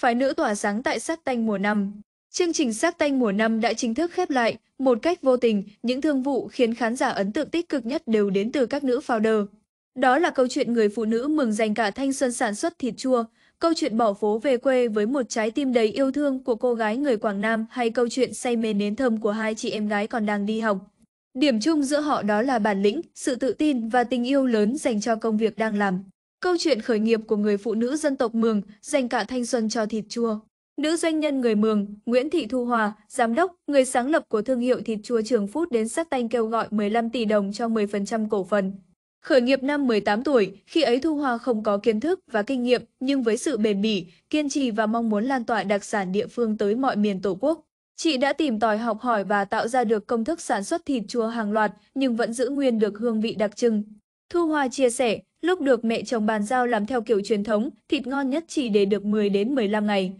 phái nữ tỏa sáng tại sắc tanh mùa năm. Chương trình sắc tanh mùa năm đã chính thức khép lại, một cách vô tình, những thương vụ khiến khán giả ấn tượng tích cực nhất đều đến từ các nữ founder. Đó là câu chuyện người phụ nữ mừng dành cả thanh xuân sản xuất thịt chua, câu chuyện bỏ phố về quê với một trái tim đầy yêu thương của cô gái người Quảng Nam hay câu chuyện say mê nến thơm của hai chị em gái còn đang đi học. Điểm chung giữa họ đó là bản lĩnh, sự tự tin và tình yêu lớn dành cho công việc đang làm. Câu chuyện khởi nghiệp của người phụ nữ dân tộc Mường dành cả thanh xuân cho thịt chua. Nữ doanh nhân người Mường, Nguyễn Thị Thu Hòa, giám đốc, người sáng lập của thương hiệu thịt chua Trường Phút đến sát tanh kêu gọi 15 tỷ đồng cho 10% cổ phần. Khởi nghiệp năm 18 tuổi, khi ấy Thu Hòa không có kiến thức và kinh nghiệm, nhưng với sự bền bỉ, kiên trì và mong muốn lan tỏa đặc sản địa phương tới mọi miền Tổ quốc. Chị đã tìm tòi học hỏi và tạo ra được công thức sản xuất thịt chua hàng loạt nhưng vẫn giữ nguyên được hương vị đặc trưng. Thu Hòa chia sẻ, Lúc được mẹ chồng bàn giao làm theo kiểu truyền thống, thịt ngon nhất chỉ để được 10 đến 15 ngày.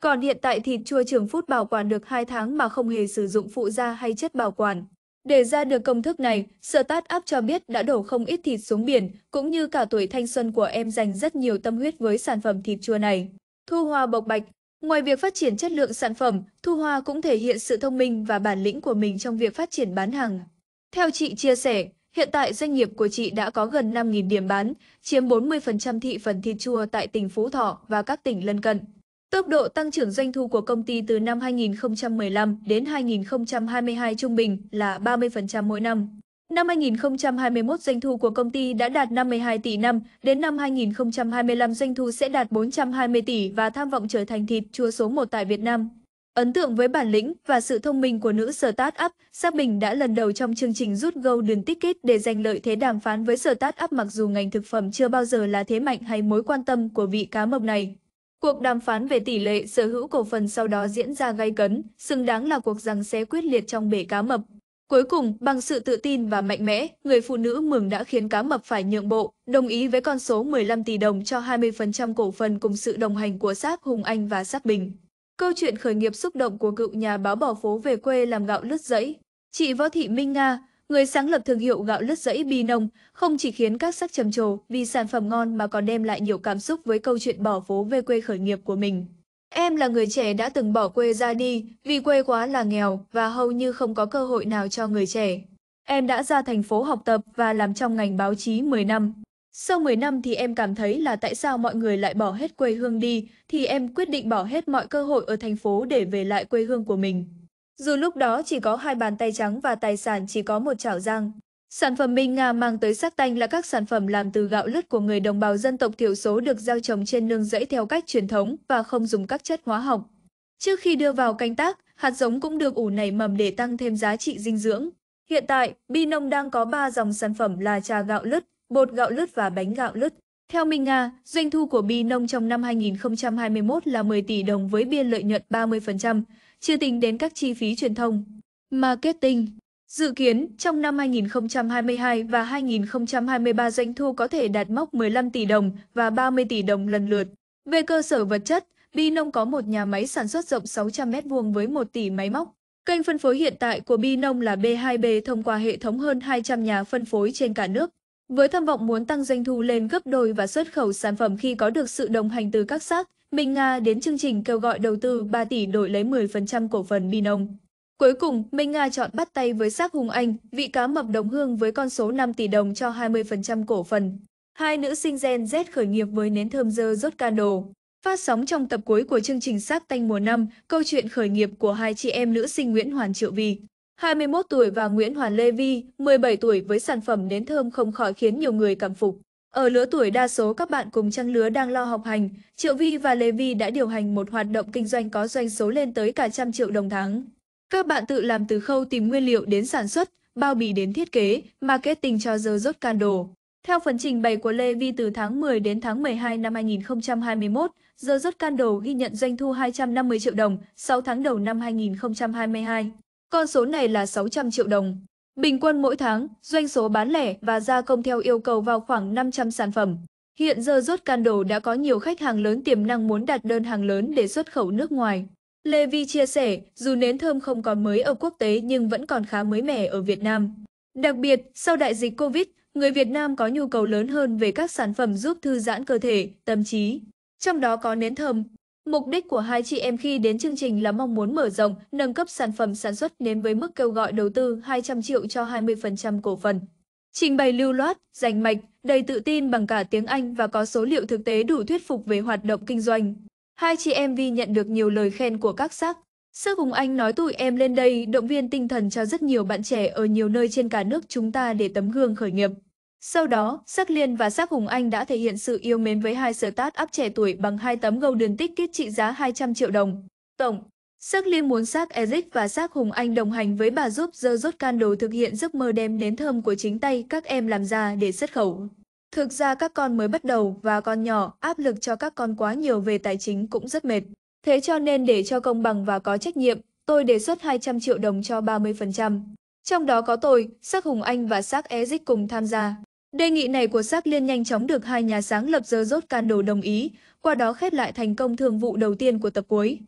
Còn hiện tại thịt chua trường phút bảo quản được 2 tháng mà không hề sử dụng phụ gia hay chất bảo quản. Để ra được công thức này, Start Up cho biết đã đổ không ít thịt xuống biển, cũng như cả tuổi thanh xuân của em dành rất nhiều tâm huyết với sản phẩm thịt chua này. Thu Hoa Bộc Bạch Ngoài việc phát triển chất lượng sản phẩm, Thu Hoa cũng thể hiện sự thông minh và bản lĩnh của mình trong việc phát triển bán hàng. Theo chị chia sẻ, Hiện tại doanh nghiệp của chị đã có gần 5.000 điểm bán, chiếm 40% thị phần thịt chua tại tỉnh Phú Thọ và các tỉnh lân cận. Tốc độ tăng trưởng doanh thu của công ty từ năm 2015 đến 2022 trung bình là 30% mỗi năm. Năm 2021 doanh thu của công ty đã đạt 52 tỷ năm, đến năm 2025 doanh thu sẽ đạt 420 tỷ và tham vọng trở thành thịt chua số 1 tại Việt Nam. Ấn tượng với bản lĩnh và sự thông minh của nữ start-up, xác bình đã lần đầu trong chương trình rút Golden Ticket để giành lợi thế đàm phán với start-up mặc dù ngành thực phẩm chưa bao giờ là thế mạnh hay mối quan tâm của vị cá mập này. Cuộc đàm phán về tỷ lệ sở hữu cổ phần sau đó diễn ra gay cấn, xứng đáng là cuộc giằng xé quyết liệt trong bể cá mập. Cuối cùng, bằng sự tự tin và mạnh mẽ, người phụ nữ mường đã khiến cá mập phải nhượng bộ, đồng ý với con số 15 tỷ đồng cho 20% cổ phần cùng sự đồng hành của Sát Hùng Anh và Sát Bình. Câu chuyện khởi nghiệp xúc động của cựu nhà báo bỏ phố về quê làm gạo lứt giẫy. Chị Võ Thị Minh Nga, người sáng lập thương hiệu gạo lứt giẫy Bì Nông, không chỉ khiến các sắc trầm trồ vì sản phẩm ngon mà còn đem lại nhiều cảm xúc với câu chuyện bỏ phố về quê khởi nghiệp của mình. Em là người trẻ đã từng bỏ quê ra đi vì quê quá là nghèo và hầu như không có cơ hội nào cho người trẻ. Em đã ra thành phố học tập và làm trong ngành báo chí 10 năm. Sau 10 năm thì em cảm thấy là tại sao mọi người lại bỏ hết quê hương đi, thì em quyết định bỏ hết mọi cơ hội ở thành phố để về lại quê hương của mình. Dù lúc đó chỉ có hai bàn tay trắng và tài sản chỉ có một chảo răng. Sản phẩm Minh Nga mang tới sắc tanh là các sản phẩm làm từ gạo lứt của người đồng bào dân tộc thiểu số được gieo trồng trên nương rẫy theo cách truyền thống và không dùng các chất hóa học. Trước khi đưa vào canh tác, hạt giống cũng được ủ nảy mầm để tăng thêm giá trị dinh dưỡng. Hiện tại, Bi Nông đang có 3 dòng sản phẩm là trà gạo lứt, bột gạo lứt và bánh gạo lứt. Theo Minh Nga, doanh thu của Bi Nông trong năm 2021 là 10 tỷ đồng với biên lợi nhuận 30%, chưa tính đến các chi phí truyền thông, marketing. Dự kiến, trong năm 2022 và 2023 doanh thu có thể đạt mốc 15 tỷ đồng và 30 tỷ đồng lần lượt. Về cơ sở vật chất, Bi Nông có một nhà máy sản xuất rộng 600m2 với 1 tỷ máy móc. Kênh phân phối hiện tại của Bi Nông là B2B thông qua hệ thống hơn 200 nhà phân phối trên cả nước. Với tham vọng muốn tăng doanh thu lên gấp đôi và xuất khẩu sản phẩm khi có được sự đồng hành từ các xác, Minh Nga đến chương trình kêu gọi đầu tư 3 tỷ đổi lấy 10% cổ phần Binong. Cuối cùng, Minh Nga chọn bắt tay với xác Hùng Anh, vị cá mập đồng hương với con số 5 tỷ đồng cho 20% cổ phần. Hai nữ sinh Gen Z khởi nghiệp với nến thơm dơ rốt candle. Phát sóng trong tập cuối của chương trình Sát Tanh mùa năm, câu chuyện khởi nghiệp của hai chị em nữ sinh Nguyễn Hoàn Triệu Vi. 21 tuổi và Nguyễn Hoàn Lê Vi, 17 tuổi với sản phẩm nến thơm không khỏi khiến nhiều người cảm phục. Ở lứa tuổi đa số các bạn cùng trang lứa đang lo học hành, Triệu Vi và Lê Vi đã điều hành một hoạt động kinh doanh có doanh số lên tới cả trăm triệu đồng tháng. Các bạn tự làm từ khâu tìm nguyên liệu đến sản xuất, bao bì đến thiết kế, marketing cho giờ rốt candle. Theo phần trình bày của Lê Vi từ tháng 10 đến tháng 12 năm 2021, giờ rốt candle ghi nhận doanh thu 250 triệu đồng 6 tháng đầu năm 2022. Con số này là 600 triệu đồng. Bình quân mỗi tháng, doanh số bán lẻ và gia công theo yêu cầu vào khoảng 500 sản phẩm. Hiện giờ rốt Candle đã có nhiều khách hàng lớn tiềm năng muốn đặt đơn hàng lớn để xuất khẩu nước ngoài. Lê Vi chia sẻ, dù nến thơm không còn mới ở quốc tế nhưng vẫn còn khá mới mẻ ở Việt Nam. Đặc biệt, sau đại dịch Covid, người Việt Nam có nhu cầu lớn hơn về các sản phẩm giúp thư giãn cơ thể, tâm trí. Trong đó có nến thơm, Mục đích của hai chị em khi đến chương trình là mong muốn mở rộng, nâng cấp sản phẩm sản xuất đến với mức kêu gọi đầu tư 200 triệu cho 20% cổ phần. Trình bày lưu loát, rành mạch, đầy tự tin bằng cả tiếng Anh và có số liệu thực tế đủ thuyết phục về hoạt động kinh doanh. Hai chị em Vi nhận được nhiều lời khen của các sắc. Sức Hùng Anh nói tụi em lên đây động viên tinh thần cho rất nhiều bạn trẻ ở nhiều nơi trên cả nước chúng ta để tấm gương khởi nghiệp. Sau đó, Sắc Liên và Sắc Hùng Anh đã thể hiện sự yêu mến với hai tát áp trẻ tuổi bằng hai tấm Golden Ticket trị giá 200 triệu đồng. Tổng, Sắc Liên muốn Sắc Eric và Sắc Hùng Anh đồng hành với bà giúp The Rốt Can Đồ thực hiện giấc mơ đem nến thơm của chính tay các em làm ra để xuất khẩu. Thực ra các con mới bắt đầu và con nhỏ, áp lực cho các con quá nhiều về tài chính cũng rất mệt. Thế cho nên để cho công bằng và có trách nhiệm, tôi đề xuất 200 triệu đồng cho 30% trong đó có tôi, sắc Hùng Anh và sắc Ezic cùng tham gia. Đề nghị này của sắc Liên nhanh chóng được hai nhà sáng lập giờ rốt can đồ đồng ý, qua đó khép lại thành công thương vụ đầu tiên của tập cuối.